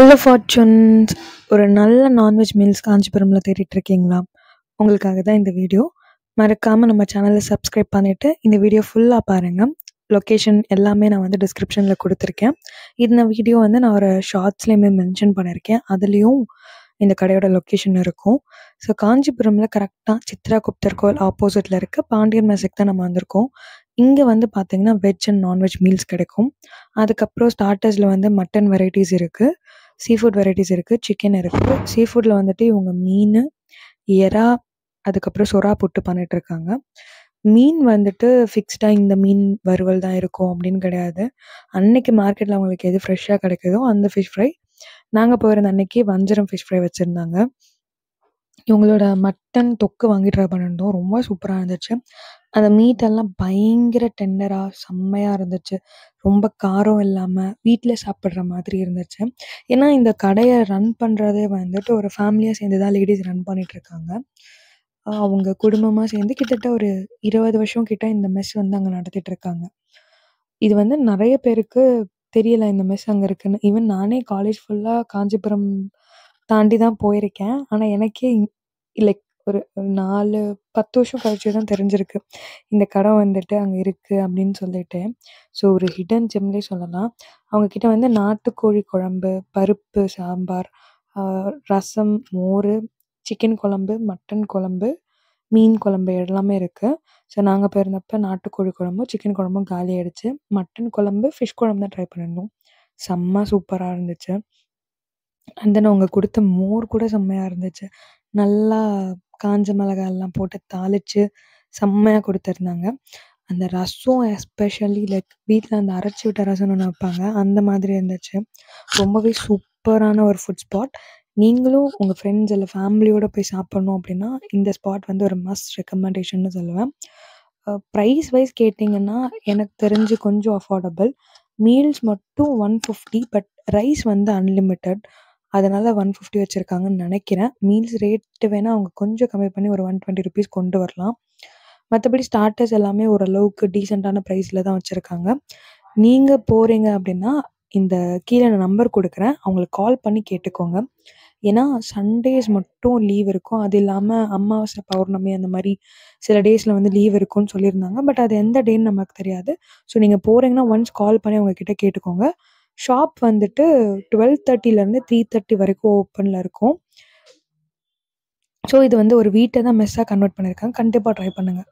Hello fortunes ஒரு நல்ல non veg meals காஞ்சிபுரமில் தேடிட்டுருக்கீங்களா உங்களுக்காக தான் இந்த வீடியோ மறக்காமல் நம்ம சேனலை சப்ஸ்கிரைப் பண்ணிவிட்டு இந்த வீடியோ ஃபுல்லாக பாருங்கள் லொக்கேஷன் எல்லாமே நான் வந்து டிஸ்கிரிப்ஷனில் கொடுத்துருக்கேன் இந்த வீடியோ வந்து நான் ஒரு ஷார்ட்ஸ்லேயுமே மென்ஷன் பண்ணியிருக்கேன் அதுலேயும் இந்த கடையோட லொக்கேஷன் இருக்கும் ஸோ காஞ்சிபுரமில் கரெக்டாக சித்ரா குப்தர் கோவில் ஆப்போசிட்டில் இருக்குது பாண்டியன் மெசிக் தான் நம்ம வந்திருக்கோம் இங்கே வந்து பார்த்தீங்கன்னா வெஜ் அண்ட் நான்வெஜ் மீல்ஸ் கிடைக்கும் அதுக்கப்புறம் ஸ்டார்டர்ஸில் வந்து மட்டன் வெரைட்டிஸ் இருக்குது சீ ஃபுட் வெரைட்டிஸ் இருக்குது சிக்கன் இருக்குது சீ ஃபுட்டில் வந்துட்டு இவங்க மீன் இறா அதுக்கப்புறம் சுறா புட்டு பண்ணிகிட்ருக்காங்க மீன் வந்துட்டு ஃபிக்ஸ்டாக இந்த மீன் வறுவல் தான் இருக்கும் அப்படின்னு கிடையாது அன்னைக்கு மார்க்கெட்டில் அவங்களுக்கு எது ஃப்ரெஷ்ஷாக கிடைக்குதோ அந்த ஃபிஷ் ஃப்ரை நாங்கள் போயிருந்த அன்னைக்கு வஞ்சரம் ஃபிஷ் ஃப்ரை வச்சுருந்தாங்க இவங்களோட மட்டன் தொக்கு வாங்கி ட்ரை பண்ணிருந்தோம் ரொம்ப சூப்பராக இருந்துச்சு அந்த மீட்டெல்லாம் பயங்கர டெண்டராக செம்மையாக இருந்துச்சு ரொம்ப காரம் இல்லாமல் வீட்டில் சாப்பிட்ற மாதிரி இருந்துச்சு ஏன்னா இந்த கடையை ரன் பண்ணுறதே வந்துட்டு ஒரு ஃபேமிலியாக சேர்ந்து தான் லேடிஸ் ரன் பண்ணிகிட்ருக்காங்க அவங்க குடும்பமாக சேர்ந்து கிட்டத்தட்ட ஒரு இருபது வருஷம் கிட்ட இந்த மெஸ் வந்து அங்கே நடத்திட்டு இருக்காங்க இது வந்து நிறைய பேருக்கு தெரியல இந்த மெஸ் அங்கே இருக்குன்னு ஈவன் நானே காலேஜ் ஃபுல்லாக காஞ்சிபுரம் தாண்டி தான் போயிருக்கேன் ஆனால் எனக்கே லைக் ஒரு நாலு பத்து வருஷம் கழிச்சு தான் தெரிஞ்சிருக்கு இந்த கடை வந்துட்டு அங்கே இருக்குது அப்படின்னு சொல்லிட்டு ஸோ ஒரு ஹிடன் ஜெம்னே சொல்லலாம் அவங்கக்கிட்ட வந்து நாட்டுக்கோழி குழம்பு பருப்பு சாம்பார் ரசம் மோர் சிக்கன் குழம்பு மட்டன் குழம்பு மீன் குழம்பு எல்லாமே இருக்குது ஸோ நாங்கள் போயிருந்தப்போ நாட்டுக்கோழி குழம்பும் சிக்கன் குழம்பும் காலி ஆகிடுச்சு மட்டன் குழம்பு ஃபிஷ் குழம்பு தான் ட்ரை பண்ணியிருந்தோம் செம்ம சூப்பராக இருந்துச்சு அண்ட் தென் அவங்க கொடுத்த மோர் கூட செம்மையா இருந்துச்சு. நல்லா காஞ்ச மிளகாயெல்லாம் போட்டு தாளிச்சு, செம்மையா கொடுத்துருந்தாங்க. அந்த ரசம் எஸ்பெஷலி லைக் வீட்டில் அந்த அரைச்சி விட்ட ரசம்னு ஒன்று வைப்பாங்க. அந்த மாதிரி இருந்துச்சு. ரொம்பவே சூப்பரான ஒரு ஃபுட் ஸ்பாட். நீங்களும் உங்கள் ஃப்ரெண்ட்ஸ் இல்லை ஃபேமிலியோடு போய் சாப்பிட்ணும் அப்படின்னா, இந்த ஸ்பாட் வந்து ஒரு மஸ்ட் ரெக்கமெண்டேஷன்னு சொல்லுவேன். ப்ரைஸ் வைஸ் கேட்டிங்கன்னா எனக்கு தெரிஞ்சு கொஞ்சம் அஃபோர்டபுள். மீல்ஸ் மட்டும் ஃபிஃப்டி பட் ரைஸ் வந்து அன்லிமிட்டட். அதனால் ஒன் ஃபிஃப்டி வச்சுருக்காங்கன்னு நினைக்கிறேன் மீல்ஸ் ரேட்டு வேணால் அவங்க கொஞ்சம் கம்மி பண்ணி ஒரு ஒன் டுவெண்ட்டி ருபீஸ் கொண்டு வரலாம் மற்றபடி ஸ்டார்ட்டர்ஸ் எல்லாமே ஓரளவுக்கு டீசெண்டான ப்ரைஸில் தான் வச்சுருக்காங்க நீங்கள் போகிறீங்க அப்படின்னா இந்த கீழே நான் நம்பர் கொடுக்குறேன் அவங்களுக்கு கால் பண்ணி கேட்டுக்கோங்க ஏன்னா சண்டேஸ் மட்டும் லீவ் இருக்கும் அது இல்லாமல் அமாவாசை பௌர்ணமி அந்த மாதிரி சில டேஸில் வந்து லீவ் இருக்கும்னு சொல்லியிருந்தாங்க பட் அது எந்த டேன்னு நமக்கு தெரியாது ஸோ நீங்கள் போகிறீங்கன்னா ஒன்ஸ் கால் பண்ணி அவங்கக்கிட்ட கேட்டுக்கோங்க ஷாப் வந்துட்டு டுவெல் தேர்ட்டிலேருந்து த்ரீ தேர்ட்டி வரைக்கும் ஓப்பனில் இருக்கும் ஸோ இது வந்து ஒரு வீட்டை தான் மெஸ்ஸாக கன்வெர்ட் பண்ணியிருக்காங்க கண்டிப்பாக ட்ரை பண்ணுங்கள்